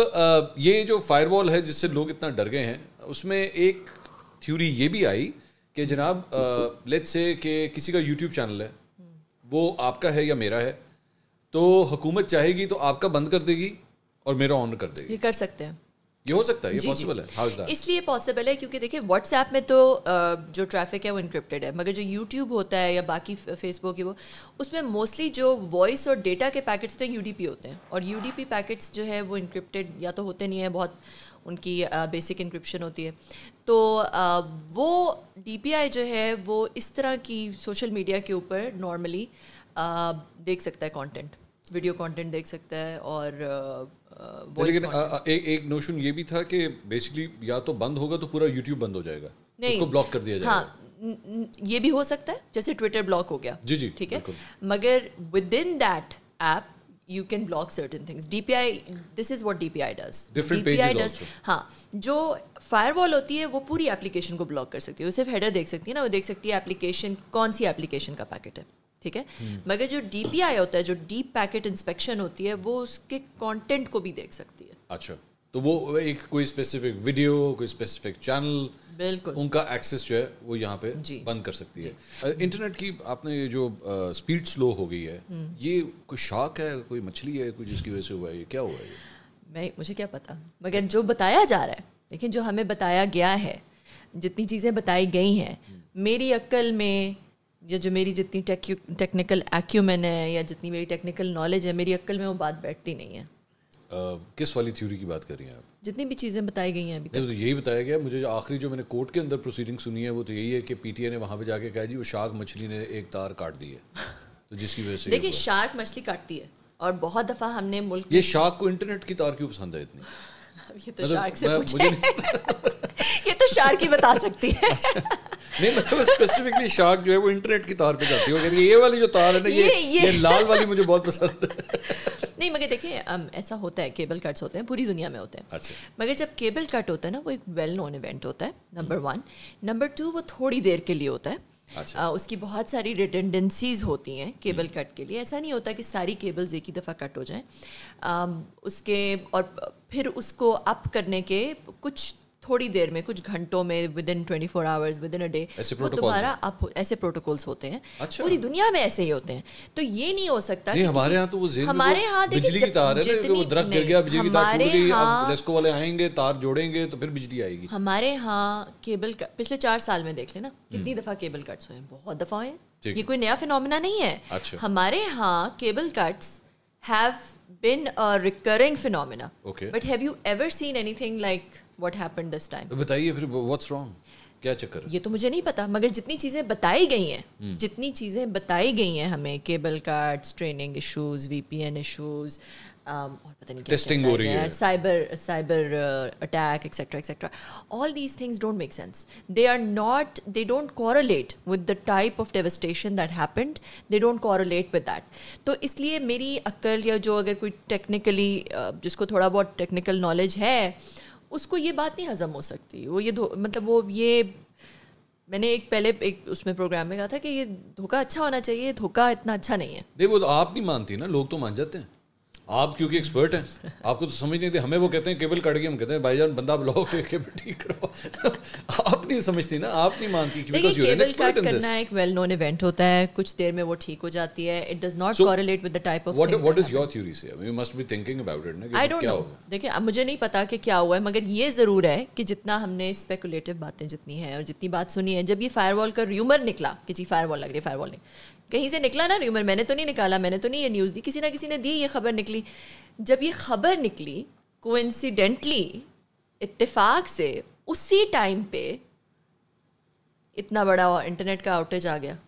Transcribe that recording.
अब ये जो फायरवॉल है जिससे लोग इतना डर गए हैं उसमें एक थ्योरी ये भी आई कि जनाब लेट्स से कि किसी का यूट्यूब चैनल है वो आपका है या मेरा है तो हुकूमत चाहेगी तो आपका बंद कर देगी और मेरा ऑन कर देगी ये कर सकते हैं ये हो सकता है ये पॉसिबल है हाउ इज दैट इसलिए पॉसिबल है क्योंकि देखिए व्हाट्सएप में तो जो ट्रैफिक है वो इनक्रिप्टेड है मगर जो यूट्यूब होता है या बाकी फेसबुक है वो उसमें मोस्टली जो वॉइस और डेटा के पैकेट्स होते हैं यूडीपी होते हैं और यूडीपी पैकेट्स जो है वो इनक्रिप्टेड या तो होते नहीं हैं बहुत उनकी बेसिक इंक्रिप्शन होती है तो वो डी जो है वो इस तरह की सोशल मीडिया के ऊपर नॉर्मली देख सकता है कॉन्टेंट वीडियो कॉन्टेंट देख सकता है और लेकिन एक एक नोशन ये भी था कि बेसिकली या तो बंद होगा तो पूरा यूट्यूब बंद हो जाएगा नहीं उसको ब्लॉक कर दिया जाएगा हाँ, ये भी हो सकता है जैसे ट्विटर ब्लॉक हो गया जी जी ठीक है मगर within that app you can block certain things I this is what DPI does I does हाँ जो वॉल होती है वो पूरी एप्लीकेशन को ब्लॉक कर सकती है वो सिर्फ हेडर देख सकती है ना वो देख सकती है एप्लीकेशन कौन सी एप्लीकेशन का पैकेट है ठीक है हम्म। मगर जो डी पी आई होता है जो डीप पैकेट इंस्पेक्शन होती है वो उसके कॉन्टेंट को भी देख सकती है अच्छा तो वो एक कोई स्पेसिफिक वीडियो कोई स्पेसिफिक चैनल बिल्कुल उनका एक्सेस जो है वो यहाँ पे बंद कर सकती है इंटरनेट की आपने जो स्पीड स्लो हो गई है हम्म। ये कोई शॉक है कोई मछली है कोई जिसकी वजह से हुआ है ये क्या हुआ है मैं मुझे क्या पता मगर जो बताया जा रहा है लेकिन जो हमें बताया गया है जितनी चीज़ें बताई गई हैं हम्म। मेरी अक्ल में या जो मेरी जितनी टेक्निकल एक्यूमेन है या जितनी मेरी टेक्निकल नॉलेज है मेरी अक्ल में वो बात बैठती नहीं है आ, किस वाली थ्योरी की बात कर रही हैं आप जितनी भी चीज़ें बताई गई हैं अभी तक तो यही बताया गया मुझे जो आखिरी जो मैंने कोर्ट के अंदर प्रोसीडिंग सुनी है वो तो यही है कि पी ने वहाँ पर जाके कहा जी वो शार्क मछली ने एक तार काट दी है तो जिसकी वजह से देखिए शार्क मछली काटती है और बहुत दफ़ा हमने मुल्क ये शार्क को इंटरनेट की तार क्यों पसंद है इतनी ये तो शार्क मतलब से मुझे ये तो शार्क ही बता सकती है अच्छा। नहीं मतलब स्पेसिफिकली शार्क जो है वो इंटरनेट की तार पे जाती है ये वाली जो तार है ना ये ये, ये लाल वाली मुझे बहुत पसंद है नहीं मगर देखिए ऐसा होता है केबल कट्स होते हैं पूरी दुनिया में होते हैं अच्छा। मगर जब केबल कट होता है ना वो एक वेल नोन इवेंट होता है नंबर वन नंबर टू वो थोड़ी देर के लिए होता है अच्छा। आ, उसकी बहुत सारी रिटेंडेंसीज होती हैं केबल कट हम्म। के लिए ऐसा नहीं होता कि सारी केबल्स एक ही दफ़ा कट हो जाएं उसके और फिर उसको अप करने के कुछ थोड़ी देर में कुछ घंटों में within twenty four hours within a day वो दोबारा आप ऐसे प्रोटोकॉल्स होते हैं अच्छा। पूरी दुनिया में ऐसे ही होते हैं तो ये नहीं हो सकता नहीं, हमारे यहाँ तो वो तो हमारे यहाँ बिजली की तार है वो दरक गिर गया बिजली की तार टूट गई अब वाले आएंगे तार जोड़ेंगे तो फिर बिजली आएगी हमारे यहाँ केबल पिछले चार साल में देख लेना हम्म। कितनी दफा केबल कट्स हुए बहुत दफा हुए ये कोई नया फिनोमिना नहीं है अच्छा। हमारे यहाँ cable cuts have been a recurring phenomena okay but have you ever seen anything what happened this time बताइए फिर व्हाट्स रॉन्ग क्या चक्कर ये तो मुझे नहीं पता मगर जितनी चीज़ें बताई गई हैं hmm. जितनी चीज़ें बताई गई हैं हमें cable cuts training issues VPN issues um, और पता नहीं टेस्टिंग हो रही है cyber cyber attack etcetera etcetera all these things don't make sense they are not they don't correlate with the type of devastation that happened they don't correlate with that तो इसलिए मेरी अक्ल या जो अगर कोई टेक्निकली uh, जिसको थोड़ा बहुत टेक्निकल नॉलेज है उसको ये बात नहीं हजम हो सकती वो ये मतलब वो ये मैंने एक पहले एक उसमें प्रोग्राम में कहा था कि ये धोखा अच्छा होना चाहिए धोखा इतना अच्छा नहीं है देखो तो आप नहीं मानती ना लोग तो मान जाते हैं आप क्योंकि एक्सपर्ट हैं आपको तो समझ नहीं थी हमें वो कहते हैं केबल कट गई हम कहते हैं भाई जान बंदा ब्लॉक के केबल ठीक करो आप नहीं समझती ना आप नहीं मानती because you are expert in this करना एक वेल नोन इवेंट होता है कुछ देर में वो ठीक हो जाती है it does not correlate with the type of what what is your theory say you must be thinking about it ना कि क्या होगा देखिए अब मुझे नहीं पता कि क्या हुआ है मगर ये जरूर है कि जितना हमने स्पेकुलेटिव बातें जितनी है और जितनी बात सुनी है जब ये फायरवॉल का र्यूमर निकला कि जी फायरवॉल लग रही है फायरवॉल नहीं कहीं से निकला ना र्यूमर मैंने तो नहीं निकाला मैंने तो नहीं ये न्यूज़ दी किसी ना किसी ने दी ये खबर निकली जब ये खबर निकली कोइंसिडेंटली इत्तेफाक से उसी टाइम पे इतना बड़ा इंटरनेट का आउटेज आ गया